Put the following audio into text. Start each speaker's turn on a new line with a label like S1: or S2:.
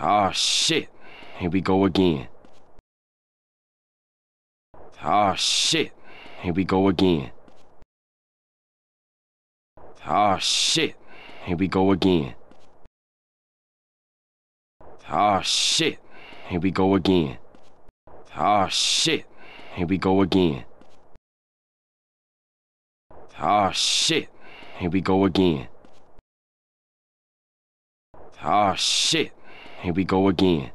S1: oh, ah, shit. Here we go again.
S2: oh, shit. Here we go again. oh, shit. Here we go again. Oh shit. Here we go again. Oh shit. Here we go again. Oh shit. Here we go again. Ah, shit. Here we go again.